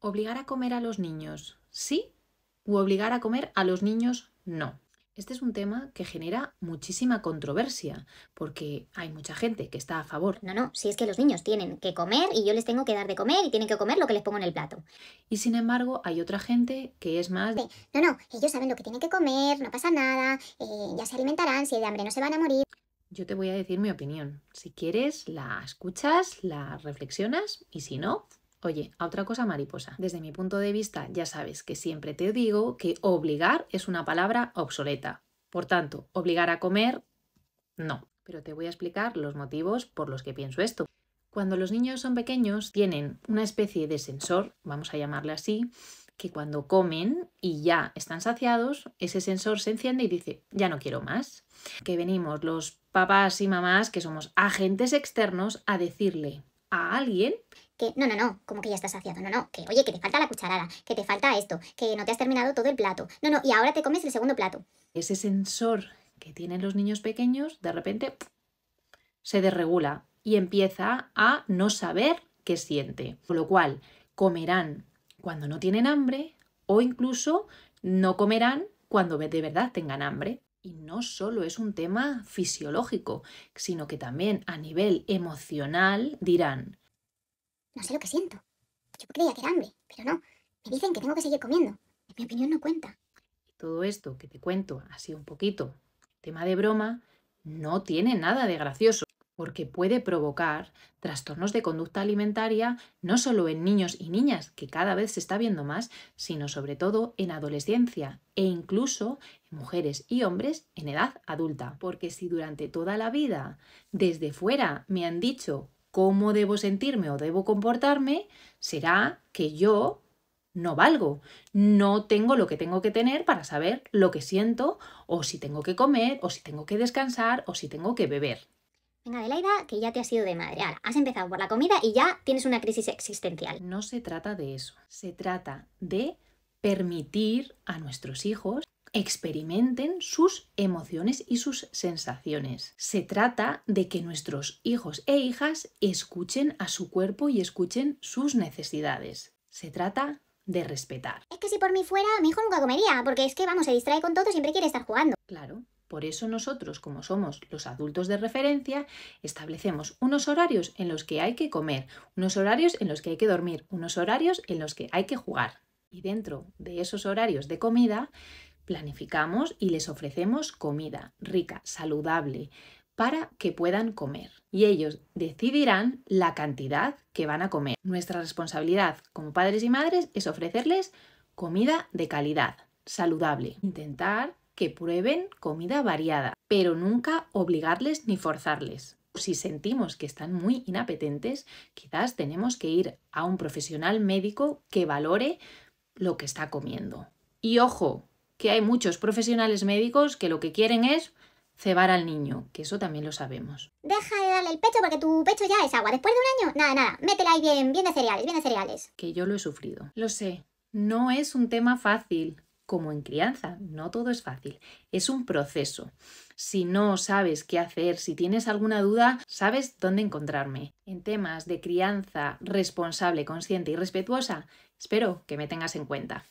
¿Obligar a comer a los niños sí u obligar a comer a los niños no? Este es un tema que genera muchísima controversia, porque hay mucha gente que está a favor. No, no, si es que los niños tienen que comer y yo les tengo que dar de comer y tienen que comer lo que les pongo en el plato. Y sin embargo, hay otra gente que es más... De, no, no, ellos saben lo que tienen que comer, no pasa nada, eh, ya se alimentarán, si de hambre no se van a morir. Yo te voy a decir mi opinión. Si quieres, la escuchas, la reflexionas y si no, Oye, a otra cosa mariposa. Desde mi punto de vista, ya sabes que siempre te digo que obligar es una palabra obsoleta. Por tanto, obligar a comer, no. Pero te voy a explicar los motivos por los que pienso esto. Cuando los niños son pequeños, tienen una especie de sensor, vamos a llamarle así, que cuando comen y ya están saciados, ese sensor se enciende y dice, ya no quiero más. Que venimos los papás y mamás, que somos agentes externos, a decirle, a alguien que no, no, no, como que ya estás saciado, no, no, que oye, que te falta la cucharada, que te falta esto, que no te has terminado todo el plato, no, no, y ahora te comes el segundo plato. Ese sensor que tienen los niños pequeños de repente se desregula y empieza a no saber qué siente, con lo cual comerán cuando no tienen hambre o incluso no comerán cuando de verdad tengan hambre. Y no solo es un tema fisiológico, sino que también a nivel emocional dirán... No sé lo que siento. Yo creía que era hambre, pero no. Me dicen que tengo que seguir comiendo. En mi opinión no cuenta. Todo esto que te cuento así un poquito, tema de broma, no tiene nada de gracioso porque puede provocar trastornos de conducta alimentaria no solo en niños y niñas, que cada vez se está viendo más, sino sobre todo en adolescencia e incluso en mujeres y hombres en edad adulta. Porque si durante toda la vida desde fuera me han dicho cómo debo sentirme o debo comportarme, será que yo no valgo, no tengo lo que tengo que tener para saber lo que siento o si tengo que comer o si tengo que descansar o si tengo que beber. Venga, Adelaida, que ya te has ido de madre. has empezado por la comida y ya tienes una crisis existencial. No se trata de eso. Se trata de permitir a nuestros hijos experimenten sus emociones y sus sensaciones. Se trata de que nuestros hijos e hijas escuchen a su cuerpo y escuchen sus necesidades. Se trata de respetar. Es que si por mí fuera, mi hijo nunca comería, porque es que, vamos, se distrae con todo, siempre quiere estar jugando. Claro, por eso nosotros, como somos los adultos de referencia, establecemos unos horarios en los que hay que comer, unos horarios en los que hay que dormir, unos horarios en los que hay que jugar. Y dentro de esos horarios de comida, planificamos y les ofrecemos comida rica, saludable, para que puedan comer. Y ellos decidirán la cantidad que van a comer. Nuestra responsabilidad como padres y madres es ofrecerles comida de calidad, saludable. Intentar que prueben comida variada, pero nunca obligarles ni forzarles. Si sentimos que están muy inapetentes, quizás tenemos que ir a un profesional médico que valore lo que está comiendo. Y ojo, que hay muchos profesionales médicos que lo que quieren es cebar al niño, que eso también lo sabemos. Deja de darle el pecho porque tu pecho ya es agua. Después de un año, nada, nada, métela ahí bien, bien de cereales, bien de cereales. Que yo lo he sufrido. Lo sé, no es un tema fácil, como en crianza, no todo es fácil, es un proceso. Si no sabes qué hacer, si tienes alguna duda, sabes dónde encontrarme. En temas de crianza responsable, consciente y respetuosa, espero que me tengas en cuenta.